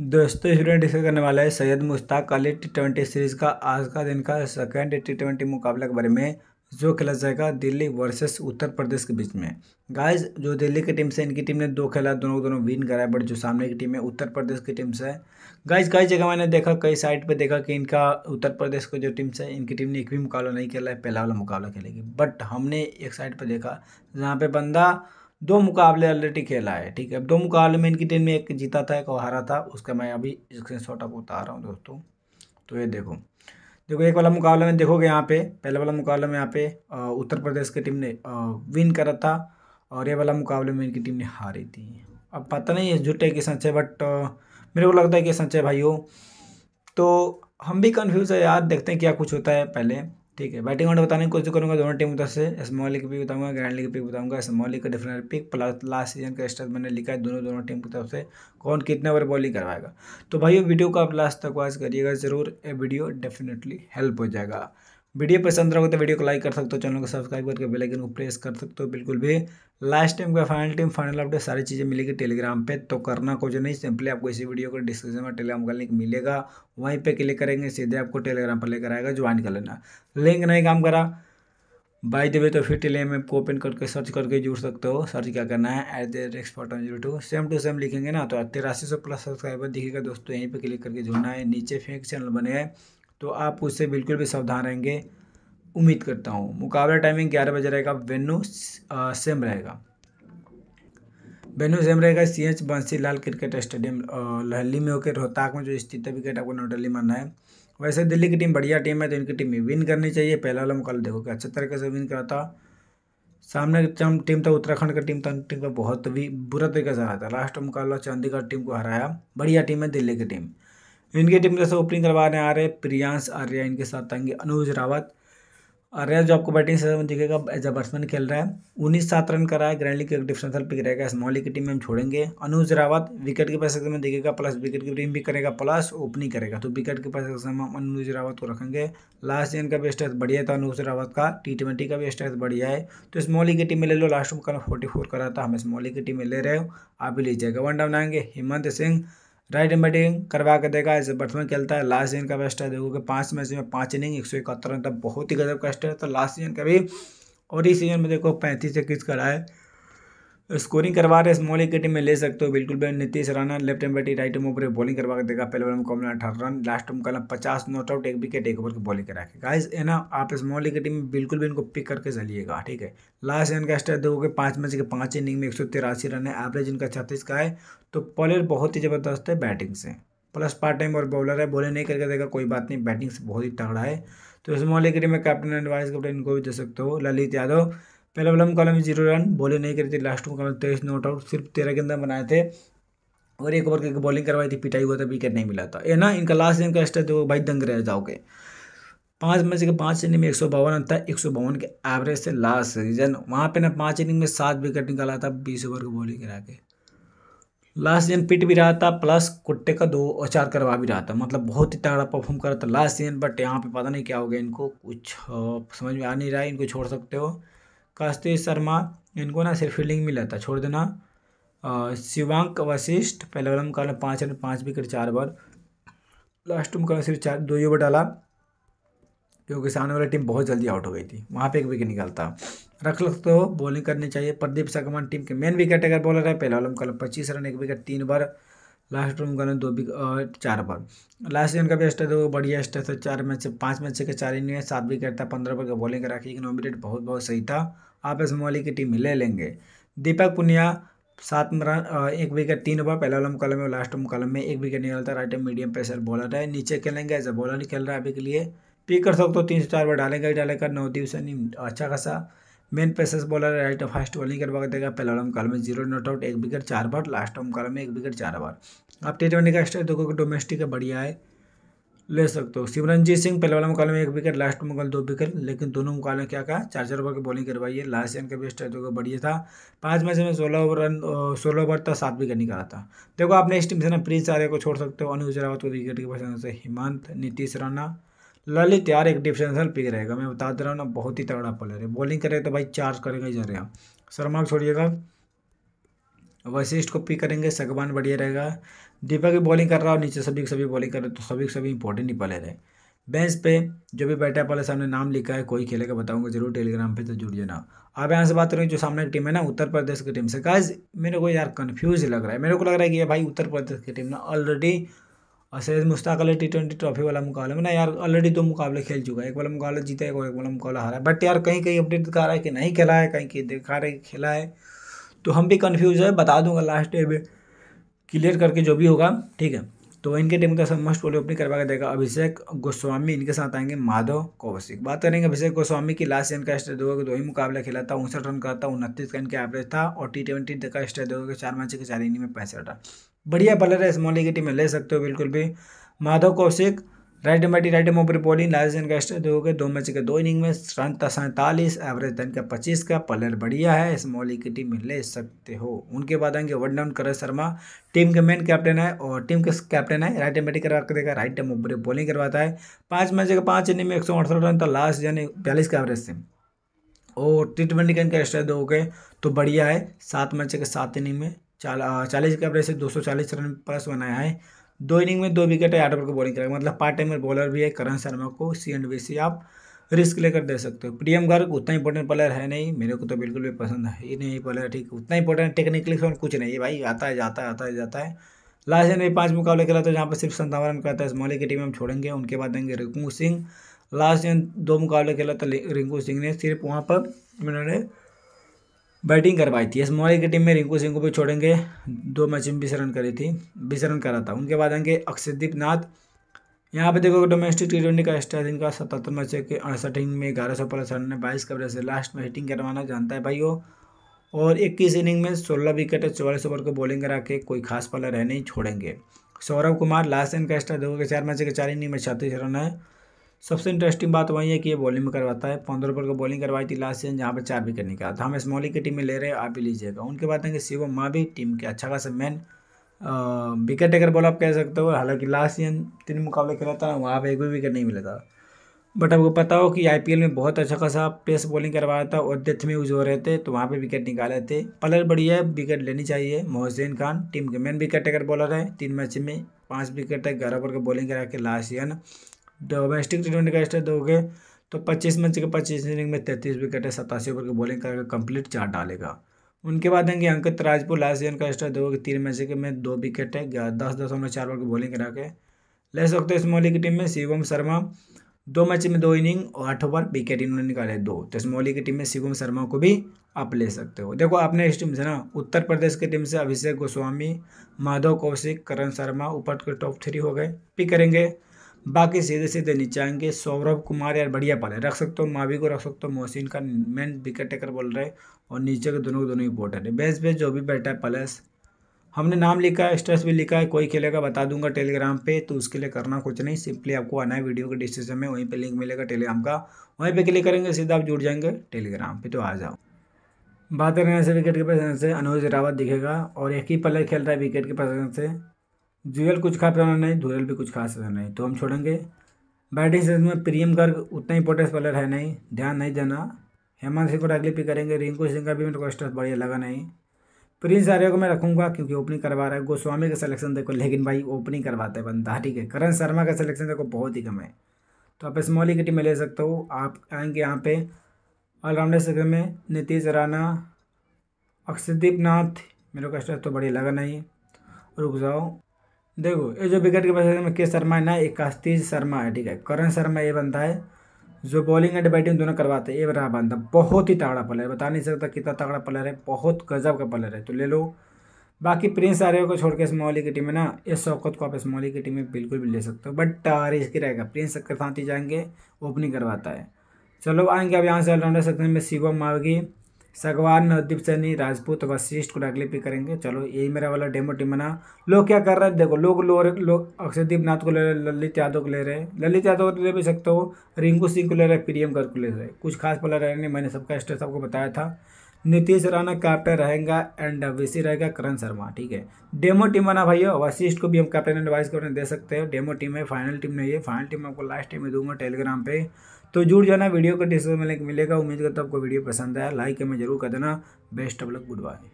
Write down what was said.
दोस्तों इस video discuss करने वाला है Syed Mushtaq Ali T twenty series का आज का दिन का सेकेंड टी ट्वेंटी मुकाबले के बारे में जो खेला जाएगा दिल्ली वर्सेस उत्तर प्रदेश के बीच में गाइस जो दिल्ली की टीम से इनकी टीम ने दो खेला दोनों दोनों विन कराए बट जो सामने की टीम है उत्तर प्रदेश की टीम से गाइस कई जगह मैंने देखा कई साइड पे देखा कि इनका उत्तर प्रदेश की जो टीम से इनकी टीम ने एक भी मुकाबला नहीं खेला है पहला वाला मुकाबला खेलेगी बट हमने एक साइड पर देखा जहाँ पर बंदा दो मुकाबले ऑलरेडी खेला है ठीक है अब दो मुकाबले में इनकी टीम में एक जीता था एक हारा था उसका मैं अभी स्क्रीन शॉट आपको बता रहा हूँ दोस्तों तो ये देखो देखो एक वाला मुकाबला में देखोगे यहाँ पे पहले वाला मुकाबला में यहाँ पे उत्तर प्रदेश की टीम ने विन करा था और ये वाला मुकाबले में इनकी टीम ने हारी थी अब पता नहीं है झूठे कि सच है बट मेरे को लगता है कि संचय भाई तो हम भी कन्फ्यूज़ है यार देखते हैं क्या कुछ होता है पहले ठीक है बैटिंग ऑर्डर बताने की कोशिश करूँगा दोनों टीम e की तरफ से स्मॉल लीग पिक बताऊंगा ग्रैंड लीग पिक बताऊंगा स्मॉल लीग e का different pick plus last season का स्टेट मैंने लिखा है दोनों दोनों टीम की तरफ से कौन कितने ओवर बॉलिंग करवाएगा तो भाई वीडियो को आप लास्ट तक वॉच करिएगा ज़रूर ये वीडियो डेफिनेटली हेल्प हो जाएगा वीडियो पसंद रहो तो वीडियो को लाइक कर सकते हो चैनल को सब्सक्राइब करके बेल आइकन को प्रेस कर सकते हो बिल्कुल भी लास्ट टाइम का फाइनल टाइम फाइनल अपडेट सारी चीज़ें मिलेगी टेलीग्राम पे तो करना कुछ नहीं सिंपली आपको इसी वीडियो को डिस्क्रिप्शन में टेलीग्राम का लिंक मिलेगा वहीं पे क्लिक करेंगे सीधे आपको टेलीग्राम पर लेकर आएगा ज्वाइन कर लेना लिंक नहीं काम करा बाई दे तो फिर टेलीग्राम ऐप को ओपन करके सर्च करके जुड़ सकते हो सर्च क्या करना है at the rate one zero two same two same लिखेंगे ना तो तिरासी सौ प्लस सब्सक्राइबर दिखेगा दोस्तों यहीं पर क्लिक करके जुड़ना है नीचे फेक चैनल बने हैं तो आप उससे बिल्कुल भी सावधान रहेंगे उम्मीद करता हूँ मुकाबला टाइमिंग ग्यारह बजे रहेगा वेनू सेम रहेगा वेनू सेम रहेगा सी एच बंसी लाल क्रिकेट स्टेडियम लहली में होकर रोहताक में जो स्थित है विकेट आपको नोटली मानना है वैसे दिल्ली की टीम बढ़िया टीम है तो इनकी टीम विन करनी चाहिए पहला वाला मुकाबला देखो कि अच्छे तरीके से विन कराता सामने टीम था उत्तराखंड का टीम था टीम का बहुत भी बुरा तरीके से हरा था लास्ट मुकाबला चंडीगढ़ टीम को हराया बढ़िया टीम है दिल्ली की टीम इनकी टीम जैसे ओपनिंग करवाने आ रहे हैं प्रियांश आर्या इनके साथ आएंगे अनुज रावत आर्या जो आपको बैटिंग से दिखेगा एज अ बैट्समैन खेल रहा है उन्नीस सात रन करा है ग्रैंडली लीग का डिफरेंशियल पिक रहेगा स्मॉल की टीम में हम छोड़ेंगे अनुज रावत विकेट के पैसे में दिखेगा प्लस विकेट की टीम भी करेगा प्लस ओपनिंग करेगा तो विकेट के पैसे में हम अनुज रावत को रखेंगे लास्ट इनका का भी स्ट्रेस बढ़िया था अनुज रावत का टी ट्वेंटी का भी स्ट्रेस बढ़िया है तो स्मॉल की टीम में ले लो लास्ट में फोर्टी फोर करा था हम स्मॉल की टीम में ले रहे हो आप भी लीजिएगा वन डाउन आएंगे हेमंत सिंह राइट बैटिंग करवा के देगा इसे में खेलता है लास्ट सीजन का बेस्ट है देखो कि पाँच मैच में पाँच इनिंग एक सौ इकहत्तर रन मतलब बहुत ही गजब कष्ट है तो लास्ट सीजन का भी और इस सीजन में देखो पैंतीस इक्कीस करा है स्कोरिंग करवा रहे स्मॉल विकेट में ले सकते हो बिल्कुल भी Nitish Rana left end batting right over bowling करवा के देगा पहले ओवर में कॉमला अठारह रन लास्ट ओवर कल पचास नॉट आउट एक विकेट एक ओवर की बॉलिंग करा के गाइस है ना आप स्मॉल विकेट में बिल्कुल भी इनको पिक करके चलिएगा ठीक है लास्ट रन का स्टार देखोगे पाँच मैच के पाँच इनिंग में एक सौ तिरासी रन है एवरेज इनका छत्तीस का है तो प्लेयर बहुत ही ज़बरदस्त है बैटिंग से प्लस पार्ट टाइम और बॉलर है बॉलिंग नहीं करके देगा कोई बात नहीं बैटिंग से बहुत ही तगड़ा है तो स्मॉल विकेट में कैप्टन एंड वाइस कैप्टन इनको भी दे सकते हो ललित यादव पहले वाला में में जीरो रन बॉलिंग नहीं करी थी लास्ट में तेईस नॉट आउट सिर्फ तेरह के अंदर बनाए थे और एक ओवर करके बॉलिंग करवाई थी पिटाई हुआ था विकेट नहीं मिला था ना इनका लास्ट गेम का थे भाई दंग रह जाओगे पाँच मैच के पाँच इनिंग में एक सौ बावन आता है एक सौ बावन के एवरेज से लास्ट सीजन वहाँ पे ना पाँच इनिंग में सात विकेट निकाला था बीस ओवर की बॉलिंग करा के लास्ट सीजन पिट भी रहा था प्लस कुट्टे का दो और चार करवा भी रहा था मतलब बहुत ही तगड़ा परफॉर्म करा था लास्ट सीजन बट यहाँ पे पता नहीं क्या हो गया इनको कुछ समझ में आ नहीं रहा है इनको छोड़ सकते हो कास्ती शर्मा इनको ना सिर्फ फील्डिंग मिला था छोड़ देना शिवांक वशिष्ठ पहले ओवर में करना पाँच रन पाँच विकेट चार बार लास्ट में करना सिर्फ चार दो ही ओवर डाला क्योंकि सामने वाली टीम बहुत जल्दी आउट हो गई थी वहाँ पे एक विकेट निकालता रख सकते हो तो बॉलिंग करनी चाहिए प्रदीप सकमान टीम के मेन विकेट अगर बॉलर है पहला में कल पच्चीस रन एक विकेट तीन बार लास्ट रूम करना दो विक और चार पर लास्ट इनका भी स्टेट वो बढ़िया स्टेट था चार मैच से पाँच मैच से चार इन सात विकेट था पंद्रह पर बॉलिंग करा के नॉमी रेट बहुत बहुत सही था आप इस मोहाली की टीम ले लेंगे दीपक पुनिया सात रन एक विकेट तीन ओवर पहला वाला कलम में लास्ट रूम कलम में एक विकेट निकलता है राइट मीडियम प्रेशर बॉलर है नीचे खेलेंगे एज ए बॉलर खेल रहा है अभी के लिए पिक कर सकते हो तीन से चार बार डालेगा ही डालेगा नवदीप सैनी अच्छा खासा main paces bowler right fast bowling करवा देगा पहला ओवर कॉलम में जीरो नॉट आउट एक विकेट चार बार लास्ट ओवर में एक विकेट चार बार आप टी ट्वेंटी का स्टेट देखोगे डोमेस्टिक का बढ़िया है ले सकते हो सिमरनजीत सिंह पहले वाला मुकाल में एक विकेट लास्ट मुकाल दो विकेट लेकिन दोनों मुकाल में क्या कहा चार चार ओवर की बॉलिंग करवाई है लास्ट रन का भी स्ट्रेट देखो बढ़िया था पाँच मैच में सोलह ओवर रन सोलह ओवर था सात विकेट निकाला था देखो आप नेक्स्ट टीम से ना प्रीत आर्य को छोड़ सकते हो अनुज रावत को विकेट तो के पसंद से हिमंत नीतीश राणा ललित यार एक डिफरेंशियल पिक रहेगा मैं बता दे रहा हूँ ना बहुत ही तगड़ा प्लेयर है बॉलिंग करेगा तो भाई चार्ज करेगा ही जा रहा शर्मा को छोड़िएगा वशिष्ठ को पिक करेंगे सगबान बढ़िया रहेगा दीपक भी बॉलिंग कर रहा है और नीचे सभी सभी बॉलिंग कर रहे तो सभी सभी इंपॉर्टेंट ही प्लेयर है बेंच पे जो भी बैठा है पहले सामने नाम लिखा है कोई खेलेगा बताऊंगा जरूर टेलीग्राम पे तो जुड़ जाना अब यहाँ से बात करें जो सामने की टीम है ना उत्तर प्रदेश की टीम से गाइज मेरे को यार कन्फ्यूज लग रहा है मेरे को लग रहा है कि भाई उत्तर प्रदेश की टीम ना ऑलरेडी और Syed Mushtaq Ali T twenty trophy वाला मुकाबला में ना यार ऑलरेडी दो मुकाबले खेल चुका है एक वाला मुकाबला जीता है और एक वाला मुकाबला हारा है बट यार कहीं कहीं अपडेट दिखा रहा है कि नहीं खेला है कहीं कहीं दिखा रहा है कि खेला है तो हम भी कन्फ्यूज है बता दूंगा लास्ट डे में क्लियर करके जो भी होगा ठीक है तो इनके टीम का मस्ट बोले ओपनिंग करवा के देगा अभिषेक गोस्वामी इनके साथ आएंगे माधव कौशिक बात करेंगे अभिषेक गोस्वामी की लास्ट इनका स्टेट दो दो ही मुकाबला खेला था उनसठ रन का था उनतीस का इनके एवरेज था और टी ट्वेंटी का स्टेट दो के चार मैच के चार इनिंग में पैंसठ रन बढ़िया बॉलर है स्मॉल लीग टीम में ले सकते हो बिल्कुल भी माधव कौशिक राइट मटी राइट मोम बॉलिंग लास्ट दिन का दो हो गए दो मैच के दो इनिंग में सैंतालीस एवरेज धन का पच्चीस का पलर बढ़िया है स्मॉल लीग की टीम में ले सकते हो उनके बाद आएंगे one down Karan Sharma team के मेन कैप्टन है और टीम के कैप्टन है राइट बैटिंग करवा कर देगा राइट मोम पर बॉलिंग करवाता है पाँच मैच के पाँच इनिंग में एक सौ अड़सठ रन था लास्ट यानी बयालीस का एवरेज से और टी ट्वेंटी का स्ट्रेट दो हो गए तो बढ़िया है सात मैच के सात इनिंग में चालीस के एवरेज से दो सौ चालीस रन प्लस बनाया है दो इनिंग में दो विकेट है आठ ओवर को बॉलिंग करेगा मतलब पार्ट टाइमर बॉलर भी है करण शर्मा को सी एंड बी सी आप रिस्क लेकर दे सकते हो प्रियम गर्ग उतना इंपॉर्टेंट प्लेयर है नहीं मेरे को तो बिल्कुल भी पसंद है ये नहीं प्लेयर ठीक उतना इंपॉर्टेंट टेक्निकली से कुछ नहीं है भाई आता है जाता है आता है जाता है लास्ट में पाँच मुकाबले खेला तो जहाँ पर सिर्फ संतावन रन करता है मोहल्ले की टीम हम छोड़ेंगे उनके बाद देंगे रिंकू सिंह लास्ट इन दो मुकाबले खेला तो रिंकू सिंह ने सिर्फ वहाँ पर उन्होंने बैटिंग करवाई थी इस मोहाली की टीम में रिंकू सिंह को भी छोड़ेंगे दो मैच में बीस रन करी थी बीस रन करा था उनके बाद आएंगे अक्षयदीप नाथ यहाँ पे देखोगे डोमेस्टिक टी ट्वेंटी का स्टार इनका सतहत्तर मैच के अड़सठ इनिंग में ग्यारह सौ प्लस रन ने बाईस कवरेज से लास्ट में हिटिंग करवाना जानता है भाई वो और इक्कीस इनिंग में सोलह विकेट और चौवालीस ओवर को बॉलिंग करा के कोई खास पलर है नहीं छोड़ेंगे सौरभ कुमार लास्ट इनका स्टार देखो चार मैच के चार इनिंग में छत्तीस रन है सबसे इंटरेस्टिंग बात वही है कि ये बॉलिंग में करवाता है पंद्रह ओवर को बॉलिंग करवाई थी लास्ट सीजन जहाँ पर चार विकेट निकाला था हम स्मॉली की टीम में ले रहे हैं आप ही लीजिएगा उनके बाद आएंगे शिवम माँ भी टीम के अच्छा खासा मेन विकेट टेकर बॉल आप कह सकते हो हालांकि लास्ट सीजन तीन मुकाबले खेला था वहाँ पर एक भी विकेट नहीं मिला था बट आपको पता हो कि आई में बहुत अच्छा खासा पेस बॉलिंग करवाया था और डेथ में यूज हो रहे थे तो वहाँ पे विकेट निकाले थे पलर बढ़िया है विकेट लेनी चाहिए मोहसिन खान टीम के मेन विकेट टेकर बॉलर है तीन मैच में पाँच विकेट है ग्यारह ओवर का बॉलिंग करा के last season domestic T twenty का स्टेट दोगे तो पच्चीस में से पच्चीस इनिंग में तैंतीस विकेट है सतासी ओवर की बॉलिंग करके कंप्लीट चार डालेगा उनके बाद देंगे अंकित राजपुर लास्ट सीजन का स्टार दोगे तीन मैच के में दो विकेट है दस दस में चार ओवर की बॉलिंग करा के ले सकते हो स्मोली की टीम में शिवम शर्मा दो मैच में दो इनिंग और आठ ओवर विकेट इन्होंने निकाले दो तो स्मोली की टीम में शिवम शर्मा को भी आप ले सकते हो देखो आपने इस टीम से ना उत्तर प्रदेश की टीम से अभिषेक गोस्वामी माधव कौशिक करण शर्मा ऊपर के टॉप थ्री हो गए पिक करेंगे बाकी सीधे सीधे नीचे आएंगे सौरभ कुमार यार बढ़िया बॉल है रख सकते हो मावी को रख सकते हो मोहसिन का मेन विकेट टेकर बोल रहे और नीचे के दोनों दोनों इंपोर्टेंट है बेस्ट बेस्ट जो भी बैठा है प्लस हमने नाम लिखा है स्ट्रेस भी लिखा है कोई खेलेगा बता दूंगा टेलीग्राम पे तो उसके लिए करना कुछ नहीं सिंपली आपको आना है वीडियो के डिस्क्रिप्शन में वहीं पे लिंक मिलेगा टेलीग्राम का वहीं पे क्लिक करेंगे सीधा आप जुड़ जाएंगे टेलीग्राम पे तो आ जाओ बात करें ऐसे विकेट के पसंद से अनुज रावत दिखेगा और एक ही प्लेयर खेल रहा है विकेट के पसंद से जुएल कुछ खास रन नहीं धुरल भी कुछ खास रन नहीं तो हम छोड़ेंगे बैटिंग सेशन में प्रियम गर्ग उतना इंपॉर्टेंस प्लेयर है नहीं ध्यान नहीं देना हेमंत सिंह को अगली पिक करेंगे रिंकू सिंह का भी मेरे को स्टार्ट बढ़िया लगा नहीं प्रिंस आर्य को मैं रखूंगा क्योंकि ओपनिंग करवा रहा है गोस्वामी का सिलेक्शन देखो लेकिन भाई ओपनिंग करवाते हैं बंदा ठीक है करण शर्मा का सिलेक्शन देखो बहुत ही कम है तो आप स्मॉली की टीम में ले सकते हो आप आएंगे यहाँ पे ऑलराउंडर सेक्शन में नीतीश राणा अक्षदीप नाथ मेरे को स्टार्ट तो बढ़िया लगा नहीं रुक जाओ देखो ये जो विकेट के पास में के शर्मा है ना एक आस्तीज शर्मा है ठीक है करण शर्मा ये बनता है जो बॉलिंग एंड बैटिंग दोनों करवाते हैं ये रहा बनता बहुत ही तगड़ा प्लेयर बता नहीं सकता कितना तगड़ा प्लेयर है बहुत गजब का प्लेयर है तो ले लो बाकी प्रिंस आर्य को छोड़ के स्मॉली की टीम में ना ये शौकत को आप स्मॉली की टीम में बिल्कुल भी ले सकते हो बट रिस्क ही रहेगा प्रिंस के साथ ही जाएंगे ओपनिंग करवाता है चलो आएंगे अब यहाँ से ऑलराउंडर हैं मैं शिवम मावगी सगवान नवदीप सैनी राजपूत वशिष्ठ को अगले पे करेंगे चलो यही मेरा वाला डेमो टीम बना लोग क्या कर रहे हैं देखो लोग लो, लोग नाथ को ले रहे ललित यादव को ले रहे हैं ललित यादव ले भी सकते हो रिंकू सिंह को ले रहे हैं प्रियम कर को ले रहे कुछ खास पला रहेंगे नहीं मैंने सबका स्टेट सबको बताया था नीतीश राणा कैप्टन रहेगा एंड वी रहेगा करण शर्मा ठीक है डेमो टीम बना भाइयों वशिष्ठ को भी हम कैप्टन एंड वाइस कैप्टन दे सकते हैं डेमो टीम है फाइनल टीम नहीं है फाइनल टीम आपको लास्ट टाइम में दूंगा टेलीग्राम पे तो जुड़ जाना वीडियो का डिस्क्रिप्शन में लिंक मिलेगा उम्मीद करता हूँ आपको वीडियो पसंद आया लाइक हमें जरूर कर देना best of luck good bye